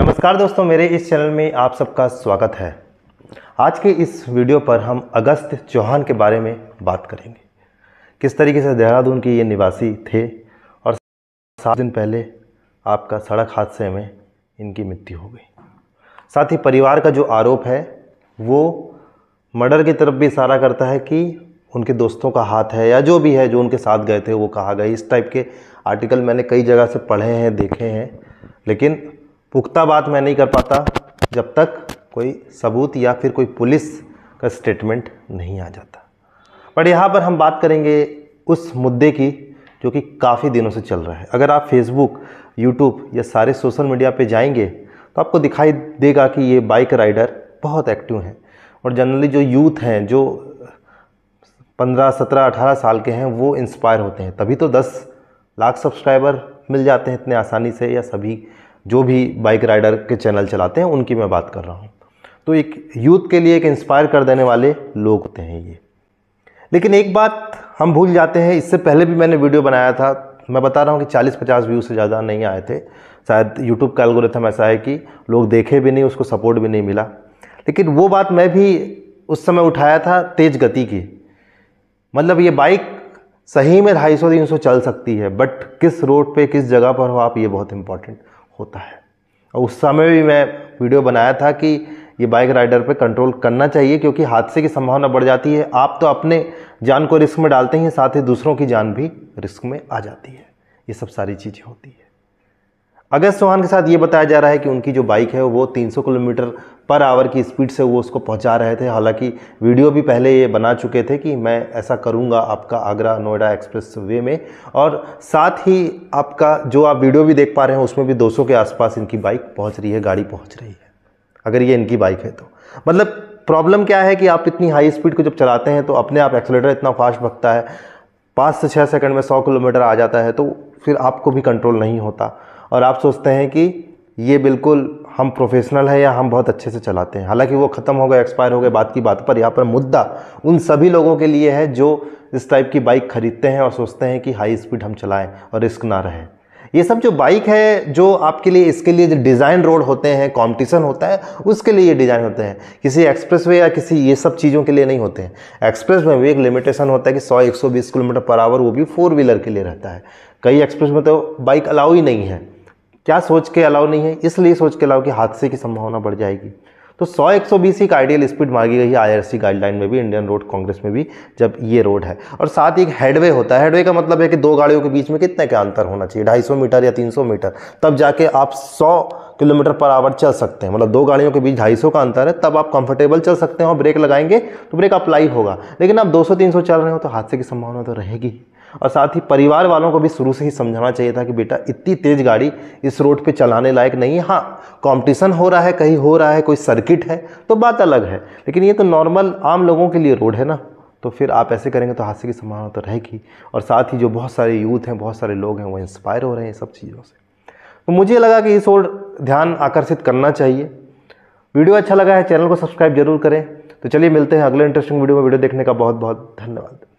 नमस्कार दोस्तों मेरे इस चैनल में आप सबका स्वागत है आज के इस वीडियो पर हम अगस्त चौहान के बारे में बात करेंगे किस तरीके से देहरादून के ये निवासी थे और सात दिन पहले आपका सड़क हादसे में इनकी मृत्यु हो गई साथ ही परिवार का जो आरोप है वो मर्डर की तरफ भी इशारा करता है कि उनके दोस्तों का हाथ है या जो भी है जो उनके साथ गए थे वो कहा गया इस टाइप के आर्टिकल मैंने कई जगह से पढ़े हैं देखे हैं लेकिन पुख्ता बात मैं नहीं कर पाता जब तक कोई सबूत या फिर कोई पुलिस का स्टेटमेंट नहीं आ जाता बट यहाँ पर हम बात करेंगे उस मुद्दे की जो कि काफ़ी दिनों से चल रहा है अगर आप फेसबुक यूट्यूब या सारे सोशल मीडिया पे जाएंगे तो आपको दिखाई देगा कि ये बाइक राइडर बहुत एक्टिव हैं और जनरली जो यूथ हैं जो पंद्रह सत्रह अठारह साल के हैं वो इंस्पायर होते हैं तभी तो दस लाख सब्सक्राइबर मिल जाते हैं इतने आसानी से या सभी जो भी बाइक राइडर के चैनल चलाते हैं उनकी मैं बात कर रहा हूँ तो एक यूथ के लिए एक इंस्पायर कर देने वाले लोग होते हैं ये लेकिन एक बात हम भूल जाते हैं इससे पहले भी मैंने वीडियो बनाया था मैं बता रहा हूँ कि 40-50 व्यू से ज़्यादा नहीं आए थे शायद यूट्यूब का एल्गोरिथम ऐसा है कि लोग देखे भी नहीं उसको सपोर्ट भी नहीं मिला लेकिन वो बात मैं भी उस समय उठाया था तेज़ गति की मतलब ये बाइक सही में ढाई सौ तीन सौ चल सकती है बट किस रोड पर किस जगह पर हो आप ये बहुत इंपॉर्टेंट होता है और उस समय भी मैं वीडियो बनाया था कि ये बाइक राइडर पे कंट्रोल करना चाहिए क्योंकि हादसे की संभावना बढ़ जाती है आप तो अपने जान को रिस्क में डालते हैं साथ ही दूसरों की जान भी रिस्क में आ जाती है ये सब सारी चीज़ें होती है अगस्त चौहान के साथ ये बताया जा रहा है कि उनकी जो बाइक है वो 300 किलोमीटर पर आवर की स्पीड से वो उसको पहुंचा रहे थे हालांकि वीडियो भी पहले ये बना चुके थे कि मैं ऐसा करूंगा आपका आगरा नोएडा एक्सप्रेस वे में और साथ ही आपका जो आप वीडियो भी देख पा रहे हैं उसमें भी 200 के आसपास इनकी बाइक पहुँच रही है गाड़ी पहुँच रही है अगर ये इनकी बाइक है तो मतलब प्रॉब्लम क्या है कि आप इतनी हाई स्पीड को जब चलाते हैं तो अपने आप एक्सलेटर इतना फास्ट भगता है पाँच से छः सेकंड में सौ किलोमीटर आ जाता है तो फिर आपको भी कंट्रोल नहीं होता और आप सोचते हैं कि ये बिल्कुल हम प्रोफेशनल है या हम बहुत अच्छे से चलाते हैं हालांकि वो ख़त्म हो गए एक्सपायर हो गए बात की बात पर यहाँ पर मुद्दा उन सभी लोगों के लिए है जो इस टाइप की बाइक खरीदते हैं और सोचते हैं कि हाई स्पीड हम चलाएं और रिस्क ना रहें ये सब जो बाइक है जो आपके लिए इसके लिए जो डिज़ाइन रोड होते हैं कंपटीशन होता है उसके लिए ये डिज़ाइन होते हैं किसी एक्सप्रेसवे या किसी ये सब चीज़ों के लिए नहीं होते हैं एक्सप्रेस में भी एक लिमिटेशन होता है कि 100 120 किलोमीटर पर आवर वो भी फोर व्हीलर के लिए रहता है कई एक्सप्रेस में तो बाइक अलाउ ही नहीं है क्या सोच के अलाउ नहीं है इसलिए सोच के अलाउ कि हादसे की संभावना बढ़ जाएगी तो 100 सौ एक आइडियल स्पीड मांगी गई है आईआरसी गाइडलाइन में भी इंडियन रोड कांग्रेस में भी जब ये रोड है और साथ ही एक हेडवे होता है हेडवे का मतलब है कि दो गाड़ियों के बीच में कितने का अंतर होना चाहिए ढाई मीटर या तीन मीटर तब जाके आप सौ किलोमीटर पर आवर चल सकते हैं मतलब दो गाड़ियों के बीच ढाई का अंतर है तब आप कंफर्टेबल चल सकते हैं और ब्रेक लगाएंगे तो ब्रेक अप्लाई होगा लेकिन आप 200 300 चल रहे हो तो हादसे की संभावना तो रहेगी और साथ ही परिवार वालों को भी शुरू से ही समझाना चाहिए था कि बेटा इतनी तेज़ गाड़ी इस रोड पे चलाने लायक नहीं है हाँ कंपटीशन हो रहा है कहीं हो रहा है कोई सर्किट है तो बात अलग है लेकिन ये तो नॉर्मल आम लोगों के लिए रोड है ना तो फिर आप ऐसे करेंगे तो हादसे की संभावना तो रहेगी और साथ ही जो बहुत सारे यूथ हैं बहुत सारे लोग हैं वो इंस्पायर हो रहे हैं सब चीज़ों से तो मुझे लगा कि इस ओर ध्यान आकर्षित करना चाहिए वीडियो अच्छा लगा है चैनल को सब्सक्राइब जरूर करें तो चलिए मिलते हैं अगले इंटरेस्टिंग वीडियो में वीडियो देखने का बहुत बहुत धन्यवाद